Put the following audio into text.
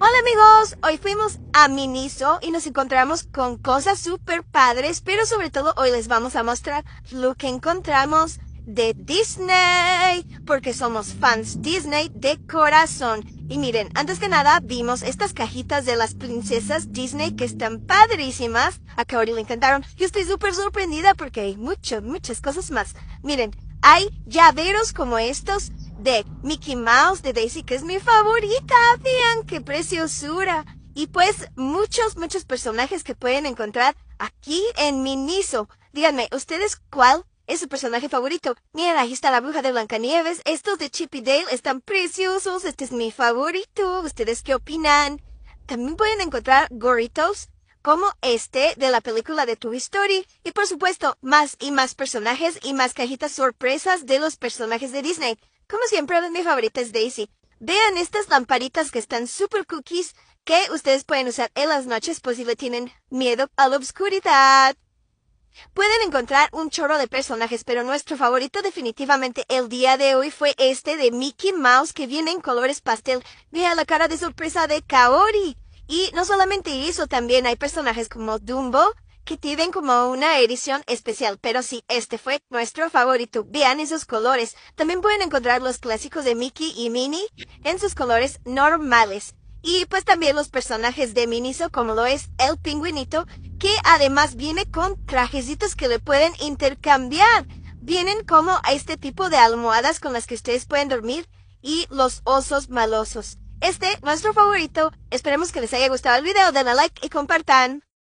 Hola amigos, hoy fuimos a Miniso y nos encontramos con cosas super padres, pero sobre todo hoy les vamos a mostrar lo que encontramos de Disney, porque somos fans Disney de corazón. Y miren, antes que nada vimos estas cajitas de las princesas Disney que están padrísimas. A Kaori le encantaron. Yo estoy súper sorprendida porque hay muchas, muchas cosas más. Miren, hay llaveros como estos, de Mickey Mouse de Daisy, que es mi favorita. Vean qué preciosura. Y pues muchos, muchos personajes que pueden encontrar aquí en Miniso. Díganme, ¿ustedes cuál es su personaje favorito? Miren, ahí está la bruja de Blancanieves. Estos de Chippy Dale están preciosos. Este es mi favorito. ¿Ustedes qué opinan? También pueden encontrar goritos? como este de la película de Toy Story y por supuesto más y más personajes y más cajitas sorpresas de los personajes de Disney. Como siempre, mi favorita es Daisy. Vean estas lamparitas que están super cookies que ustedes pueden usar en las noches por si le tienen miedo a la oscuridad. Pueden encontrar un chorro de personajes, pero nuestro favorito definitivamente el día de hoy fue este de Mickey Mouse que viene en colores pastel. vea la cara de sorpresa de Kaori. Y no solamente eso, también hay personajes como Dumbo que tienen como una edición especial, pero sí, este fue nuestro favorito. Vean esos colores. También pueden encontrar los clásicos de Mickey y Minnie en sus colores normales. Y pues también los personajes de Miniso, como lo es el pingüinito, que además viene con trajecitos que le pueden intercambiar. Vienen como a este tipo de almohadas con las que ustedes pueden dormir y los osos malosos este, nuestro favorito. Esperemos que les haya gustado el video, denle like y compartan.